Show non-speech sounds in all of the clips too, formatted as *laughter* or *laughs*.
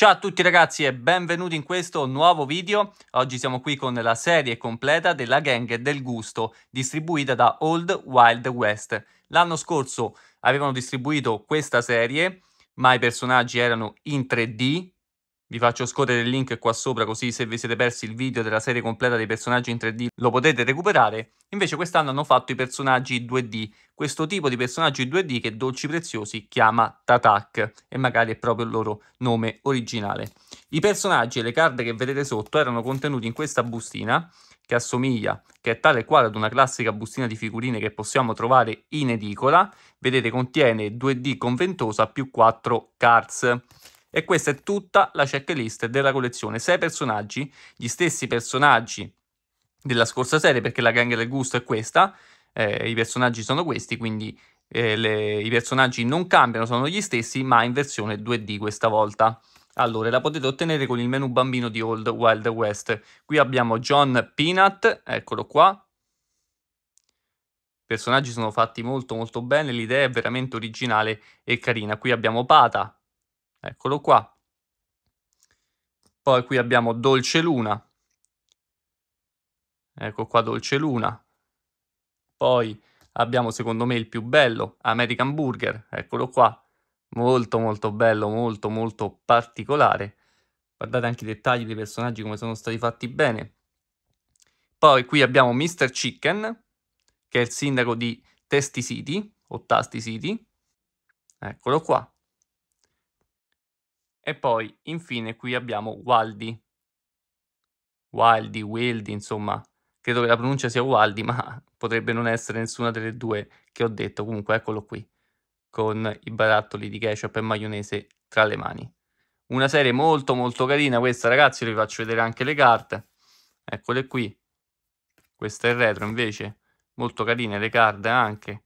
Ciao a tutti ragazzi e benvenuti in questo nuovo video. Oggi siamo qui con la serie completa della gang del gusto distribuita da Old Wild West. L'anno scorso avevano distribuito questa serie ma i personaggi erano in 3D vi faccio scorrere il link qua sopra così se vi siete persi il video della serie completa dei personaggi in 3D lo potete recuperare. Invece quest'anno hanno fatto i personaggi 2D, questo tipo di personaggi 2D che Dolci Preziosi chiama Tatak e magari è proprio il loro nome originale. I personaggi e le carte che vedete sotto erano contenuti in questa bustina che assomiglia, che è tale quale ad una classica bustina di figurine che possiamo trovare in edicola. Vedete contiene 2D con ventosa più 4 cards. E questa è tutta la checklist della collezione. 6 personaggi, gli stessi personaggi della scorsa serie, perché la gang del gusto è questa, eh, i personaggi sono questi, quindi eh, le, i personaggi non cambiano, sono gli stessi, ma in versione 2D questa volta. Allora, la potete ottenere con il menu bambino di Old Wild West. Qui abbiamo John Peanut, eccolo qua. I personaggi sono fatti molto molto bene, l'idea è veramente originale e carina. Qui abbiamo Pata, Eccolo qua. Poi qui abbiamo Dolce Luna. Ecco qua Dolce Luna. Poi abbiamo secondo me il più bello, American Burger. Eccolo qua. Molto molto bello, molto molto particolare. Guardate anche i dettagli dei personaggi come sono stati fatti bene. Poi qui abbiamo Mr. Chicken, che è il sindaco di Testi City, o Tasti City. Eccolo qua. E poi infine qui abbiamo Waldi. Wildy, Wildy, insomma, credo che la pronuncia sia Waldi, *laughs* ma potrebbe non essere nessuna delle due che ho detto. Comunque, eccolo qui, con i barattoli di ketchup e maionese tra le mani. Una serie molto molto carina questa, ragazzi, vi faccio vedere anche le carte. Eccole qui. Questa è il retro, invece. Molto carine le card anche.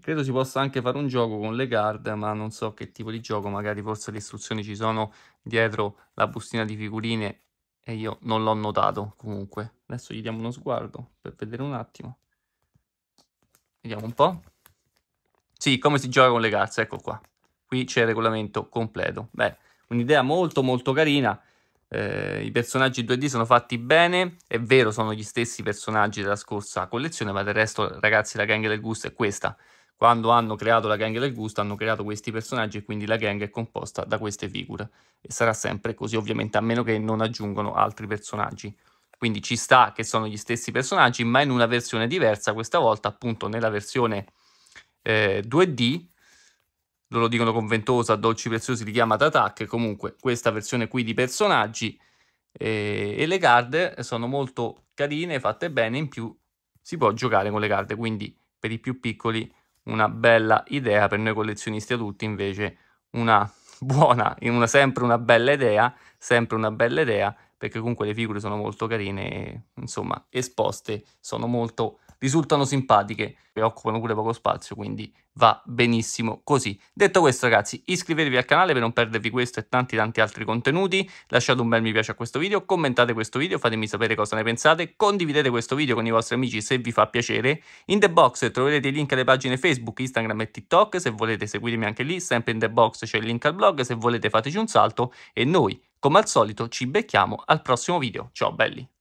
Credo si possa anche fare un gioco con le card, ma non so che tipo di gioco, magari forse le istruzioni ci sono dietro la bustina di figurine e io non l'ho notato comunque. Adesso gli diamo uno sguardo per vedere un attimo. Vediamo un po'. Sì, come si gioca con le carte, ecco qua. Qui c'è il regolamento completo. Beh, un'idea molto molto carina. Eh, I personaggi 2D sono fatti bene, è vero sono gli stessi personaggi della scorsa collezione, ma del resto ragazzi la gang del gusto è questa. Quando hanno creato la gang del gusto hanno creato questi personaggi e quindi la gang è composta da queste figure e sarà sempre così ovviamente a meno che non aggiungano altri personaggi. Quindi ci sta che sono gli stessi personaggi ma in una versione diversa, questa volta appunto nella versione eh, 2D loro dicono con ventosa dolci preziosi, richiamata attack, comunque questa versione qui di personaggi eh, e le card sono molto carine, fatte bene, in più si può giocare con le card quindi per i più piccoli una bella idea, per noi collezionisti adulti invece una *laughs* buona, una, sempre una bella idea, sempre una bella idea, perché comunque le figure sono molto carine e insomma esposte sono molto risultano simpatiche e occupano pure poco spazio, quindi va benissimo così. Detto questo ragazzi, iscrivetevi al canale per non perdervi questo e tanti tanti altri contenuti, lasciate un bel mi piace a questo video, commentate questo video, fatemi sapere cosa ne pensate, condividete questo video con i vostri amici se vi fa piacere. In the box troverete i link alle pagine Facebook, Instagram e TikTok, se volete seguitemi anche lì, sempre in the box c'è il link al blog, se volete fateci un salto e noi, come al solito, ci becchiamo al prossimo video. Ciao belli!